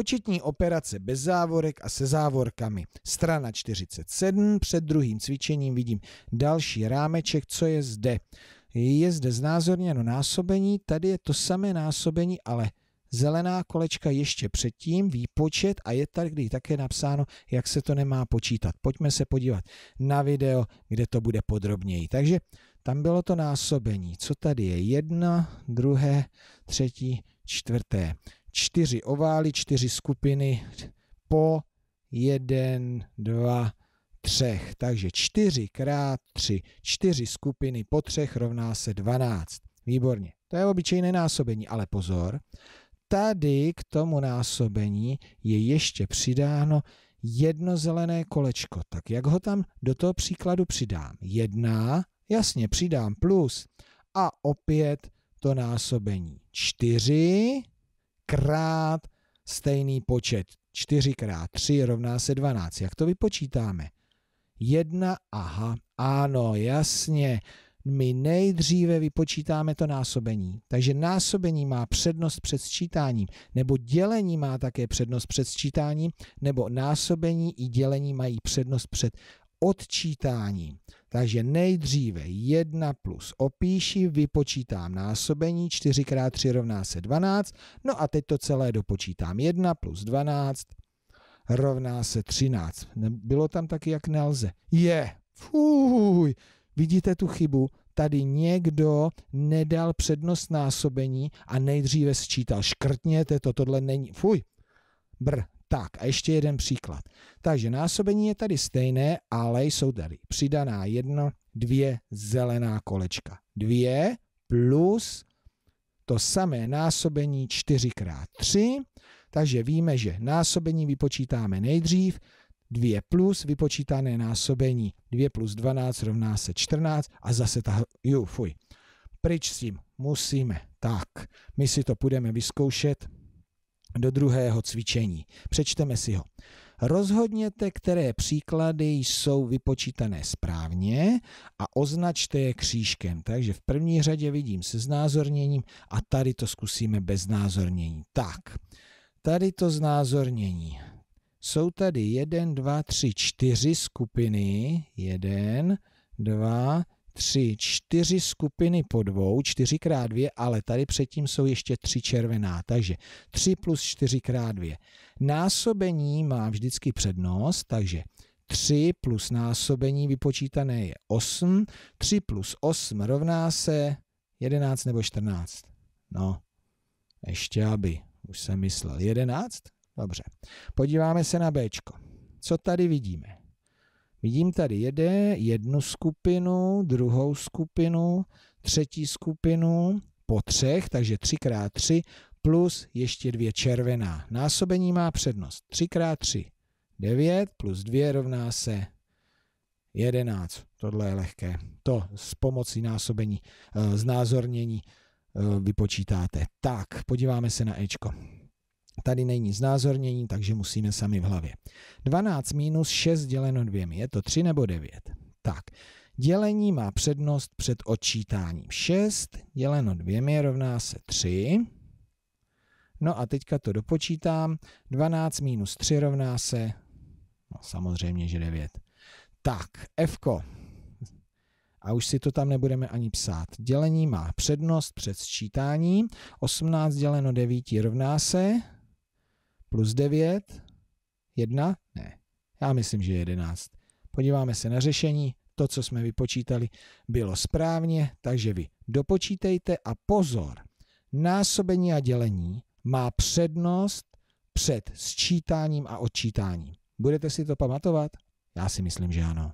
Početní operace bez závorek a se závorkami. Strana 47, před druhým cvičením vidím další rámeček, co je zde. Je zde znázorněno násobení, tady je to samé násobení, ale zelená kolečka ještě předtím, výpočet a je tady také napsáno, jak se to nemá počítat. Pojďme se podívat na video, kde to bude podrobněji. Takže tam bylo to násobení. Co tady je? Jedna, druhé, třetí, čtvrté čtyři ovály, čtyři skupiny po jeden, dva, třech. Takže čtyři krát tři, čtyři skupiny po třech rovná se 12. Výborně. To je obyčejné násobení, ale pozor, tady k tomu násobení je ještě přidáno jedno zelené kolečko. Tak jak ho tam do toho příkladu přidám? Jedna, jasně, přidám plus a opět to násobení. Čtyři krát stejný počet. 4 krát 3 rovná se 12. Jak to vypočítáme? 1, aha, ano, jasně. My nejdříve vypočítáme to násobení. Takže násobení má přednost před sčítáním, nebo dělení má také přednost před sčítáním, nebo násobení i dělení mají přednost před odčítáním. Takže nejdříve 1 plus opíši, vypočítám násobení, 4x3 rovná se 12, no a teď to celé dopočítám. 1 plus 12 rovná se 13. Bylo tam taky, jak nelze. Je, fuj, vidíte tu chybu? Tady někdo nedal přednost násobení a nejdříve sčítal. Škrtněte to, tohle není, fuj, br, tak a ještě jeden příklad. Takže násobení je tady stejné, ale jsou tady přidaná jedno, dvě zelená kolečka. Dvě plus to samé násobení čtyřikrát tři. takže víme, že násobení vypočítáme nejdřív, 2 plus vypočítané násobení 2 plus 12 rovná se 14 a zase ta, ju, fuj, pryč s tím, musíme, tak, my si to budeme vyzkoušet, do druhého cvičení. Přečteme si ho. Rozhodněte, které příklady jsou vypočítané správně a označte je křížkem. Takže v první řadě vidím se znázorněním a tady to zkusíme bez znázornění. Tak, tady to znázornění. Jsou tady 1, 2, 3, 4 skupiny. 1, 2, tři, čtyři skupiny po dvou, čtyřikrát dvě, ale tady předtím jsou ještě tři červená, takže tři plus čtyřikrát krát Násobení má vždycky přednost, takže 3 plus násobení vypočítané je 8, 3 plus 8 rovná se 11 nebo 14. No, ještě aby, už jsem myslel, 11? Dobře. Podíváme se na B. Co tady vidíme? Vidím tady jede jednu skupinu, druhou skupinu, třetí skupinu po třech, takže 3x3 plus ještě dvě červená. Násobení má přednost. 3x3 9 plus 2 rovná se 11. Tohle je lehké. To s pomocí násobení, eh, znázornění eh, vypočítáte. Tak, podíváme se na Ečko. Tady není znázornění, takže musíme sami v hlavě. 12 minus 6 děleno 2, je to 3 nebo 9? Tak, dělení má přednost před odčítáním. 6 děleno 2 je rovná se 3. No a teďka to dopočítám. 12 minus 3 rovná se, no samozřejmě, že 9. Tak, F. -ko. A už si to tam nebudeme ani psát. Dělení má přednost před sčítáním. 18 děleno 9 rovná se plus 9, 1, ne, já myslím, že 11. Podíváme se na řešení, to, co jsme vypočítali, bylo správně, takže vy dopočítejte a pozor, násobení a dělení má přednost před sčítáním a odčítáním. Budete si to pamatovat? Já si myslím, že ano.